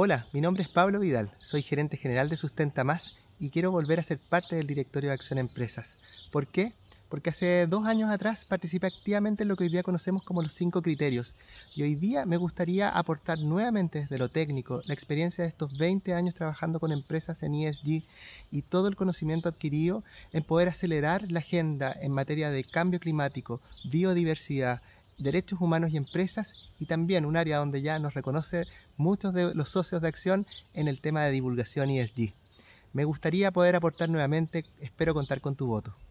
Hola, mi nombre es Pablo Vidal, soy gerente general de Sustenta Más y quiero volver a ser parte del directorio de Acción Empresas. ¿Por qué? Porque hace dos años atrás participé activamente en lo que hoy día conocemos como los cinco criterios y hoy día me gustaría aportar nuevamente desde lo técnico la experiencia de estos 20 años trabajando con empresas en ESG y todo el conocimiento adquirido en poder acelerar la agenda en materia de cambio climático, biodiversidad, derechos humanos y empresas y también un área donde ya nos reconoce muchos de los socios de acción en el tema de divulgación ESG. Me gustaría poder aportar nuevamente, espero contar con tu voto.